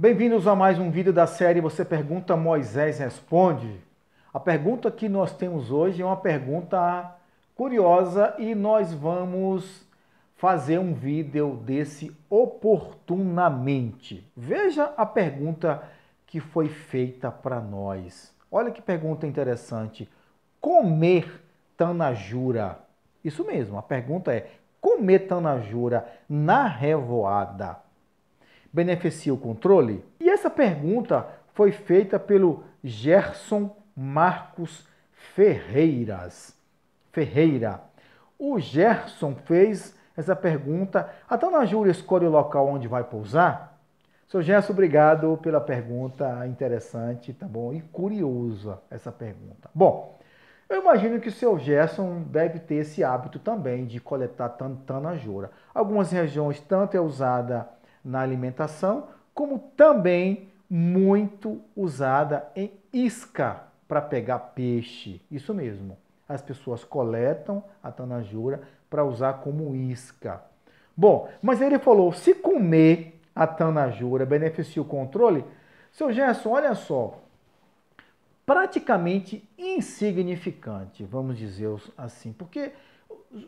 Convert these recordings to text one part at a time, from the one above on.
Bem-vindos a mais um vídeo da série Você Pergunta, Moisés Responde. A pergunta que nós temos hoje é uma pergunta curiosa e nós vamos fazer um vídeo desse oportunamente. Veja a pergunta que foi feita para nós. Olha que pergunta interessante. Comer tanajura. Isso mesmo, a pergunta é: comer tanajura na revoada beneficia o controle? E essa pergunta foi feita pelo Gerson Marcos Ferreiras. Ferreira. O Gerson fez essa pergunta, até na júri escolhe o local onde vai pousar? Seu Gerson, obrigado pela pergunta interessante, tá bom? E curiosa essa pergunta. Bom, eu imagino que o seu Gerson deve ter esse hábito também de coletar jura. Algumas regiões tanto é usada na alimentação, como também muito usada em isca para pegar peixe. Isso mesmo. As pessoas coletam a tanajura para usar como isca. Bom, mas ele falou: se comer a tanajura beneficia o controle? Seu Gerson, olha só. Praticamente insignificante, vamos dizer assim, porque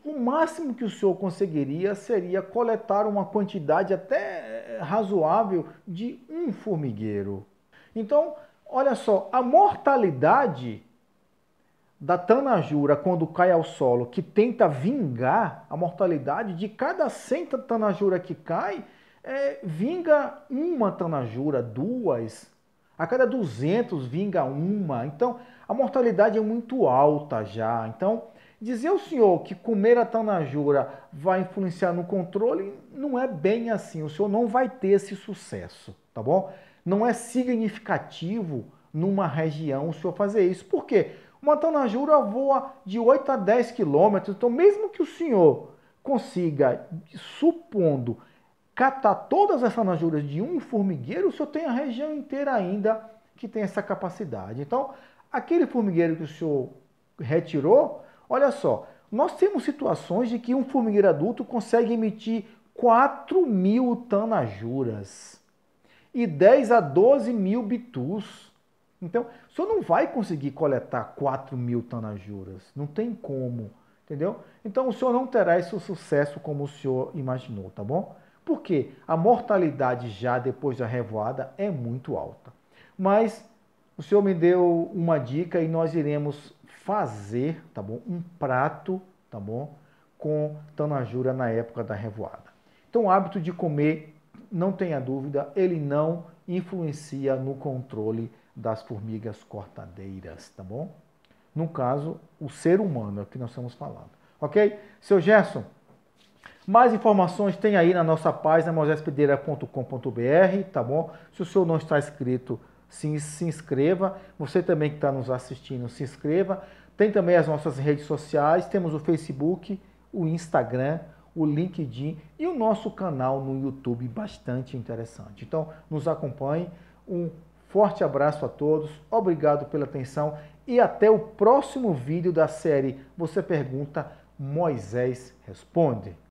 o máximo que o senhor conseguiria seria coletar uma quantidade até eh, razoável de um formigueiro. Então, olha só, a mortalidade da tanajura quando cai ao solo, que tenta vingar a mortalidade de cada 100 tanajura que cai, é, vinga uma tanajura, duas, a cada 200 vinga uma. Então, a mortalidade é muito alta já. Então, Dizer ao senhor que comer a tanajura vai influenciar no controle não é bem assim. O senhor não vai ter esse sucesso, tá bom? Não é significativo numa região o senhor fazer isso. Por quê? Uma tanajura voa de 8 a 10 quilômetros. Então, mesmo que o senhor consiga, supondo, catar todas as tanajuras de um formigueiro, o senhor tem a região inteira ainda que tem essa capacidade. Então, aquele formigueiro que o senhor retirou, Olha só, nós temos situações de que um formigueiro adulto consegue emitir 4 mil tanajuras e 10 a 12 mil bitus. Então, o senhor não vai conseguir coletar 4 mil tanajuras. Não tem como, entendeu? Então, o senhor não terá esse sucesso como o senhor imaginou, tá bom? Porque a mortalidade já depois da revoada é muito alta. Mas o senhor me deu uma dica e nós iremos fazer, tá bom? Um prato, tá bom? Com tanajura na época da revoada. Então, o hábito de comer, não tenha dúvida, ele não influencia no controle das formigas cortadeiras, tá bom? No caso, o ser humano é o que nós estamos falando. Ok? Seu Gerson, mais informações tem aí na nossa página mosespedeira.com.br, tá bom? Se o senhor não está inscrito se, se inscreva. Você também que está nos assistindo, se inscreva. Tem também as nossas redes sociais, temos o Facebook, o Instagram, o LinkedIn e o nosso canal no YouTube, bastante interessante. Então, nos acompanhe. Um forte abraço a todos, obrigado pela atenção e até o próximo vídeo da série Você Pergunta, Moisés Responde.